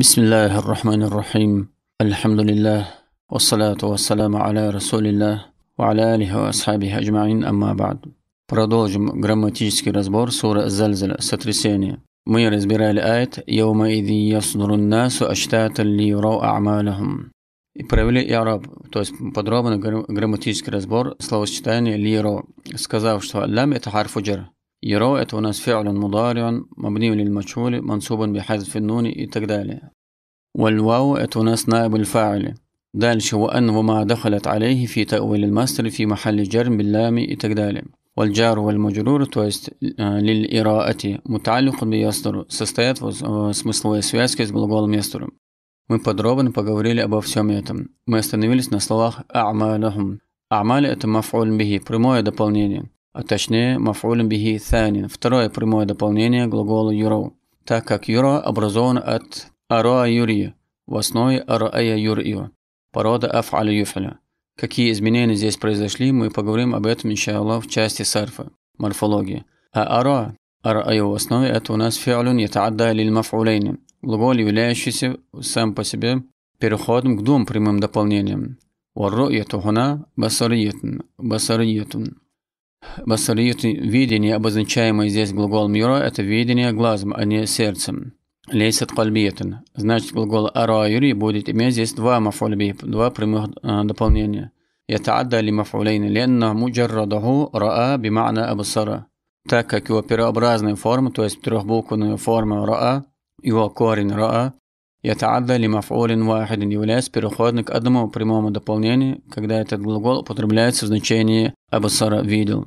بسم الله الرحمن الرحيم الحمد لله والصلاة والسلام على رسول الله وعلى آله وأصحابه أجمعين أما بعد Продолжим грамматический разбор суры Зальзаля «Сотрясение». Мы разбирали аят «Йоумаиди ясдуру насу аштата ли юрау а'малахум». И провели иараб, то есть подробно грамматический разбор словосочетания «лиро», сказав, что «лям» – это харфуджер, Еро – это у нас фиалюн мударион, мабниу лиль мачули, мансубан бихазфи нуни и так далее. Вальвау – это у нас наиб фа'ли. Дальше وأن وما دخلت عليه في تأويل المصدر في محل جر باللام и так далее. والجار والمجرور то есть للإراءة متعلق بيصدر состоят в смысловой связке с глаголом يصدر. Мы подробно поговорили обо всем этом. Мы остановились на словах «а'малахум». «А'маль» – это «маф'уль бихи», прямое дополнение а точнее мафулем бихи санин, второе прямое дополнение глагола юро, так как юро образован от ароа юрия, в основе ароая юрию, порода афаля юфаля. Какие изменения здесь произошли, мы поговорим об этом, иншаллах, в части сарфа, морфологии. А ароа, ароая в основе, это у нас фиалюн ятаадда лиль мафулейни, глагол, являющийся сам по себе переходом к двум прямым дополнениям. والرؤية هنا بصرية بصرية Басарит – видение, обозначаемое здесь глаголом юра, это видение глазом, а не сердцем. Лейсат кальбиетен. Значит, глагол ара юри будет иметь здесь два мафульби, два прямых э, дополнения. Ятаадда ли мафулейн ленна муджаррадаху раа бимана абсара. Так как его первообразная форма, то есть трехбуквенная форма раа, его корень раа, يتعدى لمفعول واحد являясь переходным к одному прямому дополнению, когда этот глагол употребляется в значении «абсара» – «видел».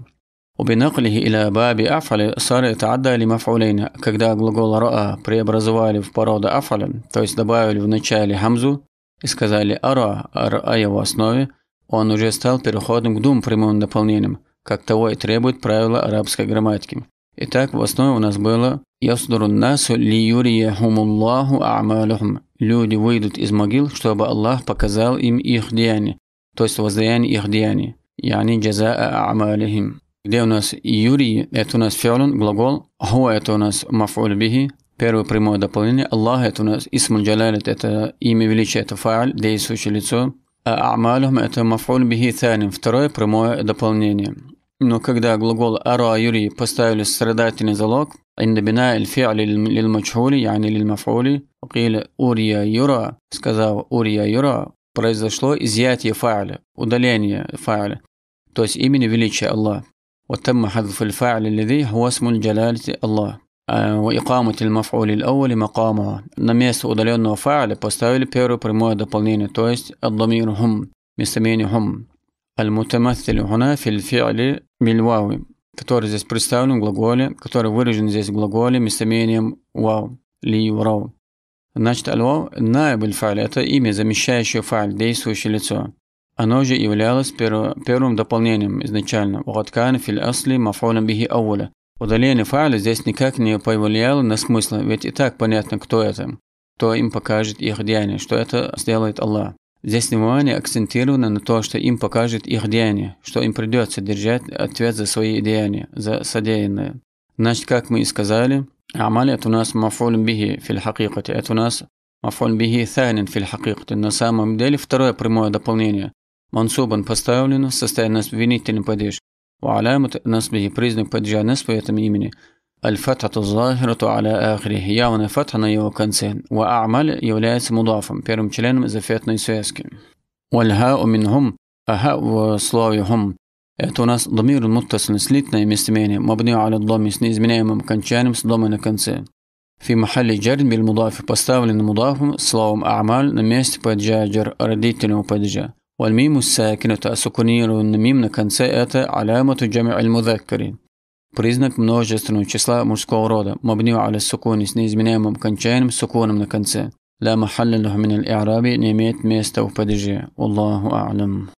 وبنقله إلى باب أفعل صار يتعدى لمفعولين когда глагол «раа» преобразовали в породу «афаля», то есть добавили в начале «хамзу» и сказали «ара», «ара» его основе, он уже стал переходным к двум прямым дополнениям, как того и требует правило арабской грамматики. Итак, в основе у нас было «Ясдуру насу ли Аллаху а'малухум» Люди выйдут из могил, чтобы Аллах показал им их деяния, то есть воздаяние их деяний, яни джазаа а'малихим. Где у нас юри, это у нас фиолун, глагол, хуа это у нас мафуль бихи, первое прямое дополнение, Аллах это у нас исмуль джалалит, это имя величия, это фааль, действующее лицо, а а'малухум это мафуль бихи второе прямое дополнение. Но когда глагол «ара юри» поставили средательный залог, عند بناء الفعل للمجهول يعني للمفعول وقيل أوريا يرى сказал أوريا Юра произошло изъятие фа'ля, удаление фа'ля, то есть имени величия Аллах. وتم حذف الفاعل الذي هو اسم الجلالة الله وإقامة المفعول الأول مقامه на место удаленного фа'ля поставили первое прямое дополнение, то есть الضمير هم местоимение هم Аль-мутамассиль хуна филь фи'ли миль вауи, который здесь представлен в глаголе, который выражен здесь в глаголе местоимением вау, ли врау. Значит, аль-вау наиб фаль это имя, замещающее фаль, действующее лицо. Оно же являлось перв... первым дополнением изначально. Вагаткан филь асли мафулем бихи ауля. Удаление фаля здесь никак не повлияло на смысл, ведь и так понятно, кто это, кто им покажет их деяние, что это сделает Аллах. Здесь внимание акцентировано на то, что им покажет их деяния, что им придется держать ответ за свои деяния, за содеянное. Значит, как мы и сказали, Амаль это у нас мафуль бихи фил хакикате, это у нас мафуль бихи танин фил хакикате. На самом деле второе прямое дополнение. Мансубан поставлен в состоянии нас винительный У Валямут нас бихи признак падежа нас по этому имени. الفتحة الظاهرة على آخره يعنى فتحنا يو كنسين وأعمل يولاس مضافا بيرم چلينم إذا فاتنا والهاء منهم أهاء وصلاويهم اتوناس ضمير متصل سليتنا يمستميني مبني على الضم سنيز من أيام مكنشانم سضمنا كنسين في محل جر بالمضاف بستاول المضاف صلاوم أعمال نميست بجاجر أرديتنا وبدجا والميم الساكنة السكونية والنميم نكنسائة علامة جمع المذكرين Признак множественного числа мужского рода, мабниу аля сукуни с неизменяемым кончанием с на конце. Ла محل له من الإعراب не имеет места в падеже. Аллаху а'лам.